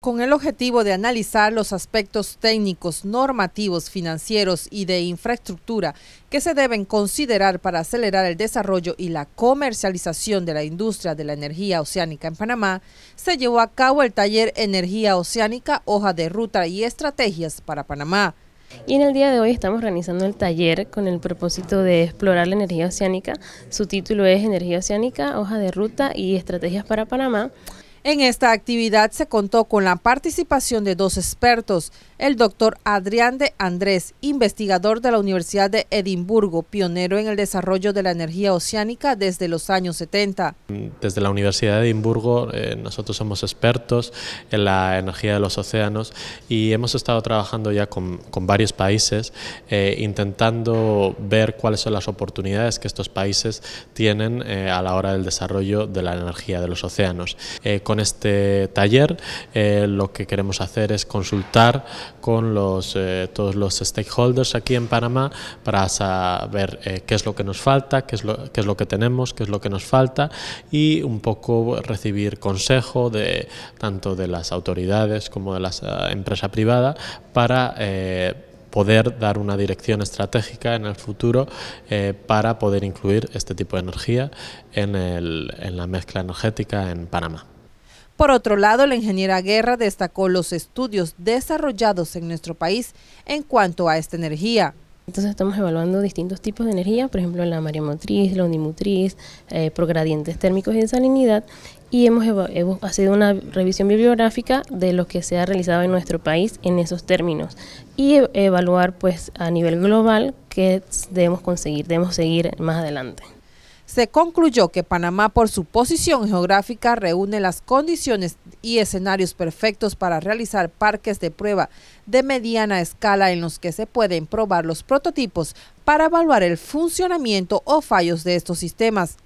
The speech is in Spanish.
Con el objetivo de analizar los aspectos técnicos, normativos, financieros y de infraestructura que se deben considerar para acelerar el desarrollo y la comercialización de la industria de la energía oceánica en Panamá, se llevó a cabo el taller Energía Oceánica, hoja de ruta y estrategias para Panamá. Y en el día de hoy estamos realizando el taller con el propósito de explorar la energía oceánica. Su título es Energía Oceánica, hoja de ruta y estrategias para Panamá. En esta actividad se contó con la participación de dos expertos, el doctor Adrián de Andrés, investigador de la Universidad de Edimburgo, pionero en el desarrollo de la energía oceánica desde los años 70. Desde la Universidad de Edimburgo eh, nosotros somos expertos en la energía de los océanos y hemos estado trabajando ya con, varios países eh, intentando ver cuáles son las oportunidades que estos países tienen eh, a la hora del desarrollo de la energía de los océanos con este taller eh, lo que queremos hacer es consultar con los, eh, todos los stakeholders aquí en Panamá para saber eh, qué es lo que nos falta, qué es lo, que tenemos, qué es lo que nos falta y un poco recibir consejo de tanto de las autoridades como de la empresa privada para poder dar una dirección estratégica en el futuro para poder incluir este tipo de energía en la mezcla energética en Panamá. Por otro lado, la ingeniera Guerra destacó los estudios desarrollados en nuestro país en cuanto a esta energía. Entonces estamos evaluando distintos tipos de energía, por ejemplo la mareomotriz, la onimotriz, eh, progradientes térmicos y de salinidad, y hemos, hemos hecho una revisión bibliográfica de lo que se ha realizado en nuestro país en esos términos y e-, evaluar pues a nivel global qué debemos conseguir, debemos seguir más adelante se concluyó que Panamá por su posición geográfica reúne las condiciones y escenarios perfectos para realizar parques de prueba de mediana escala en los que se pueden probar los prototipos para evaluar el funcionamiento o fallos de estos sistemas.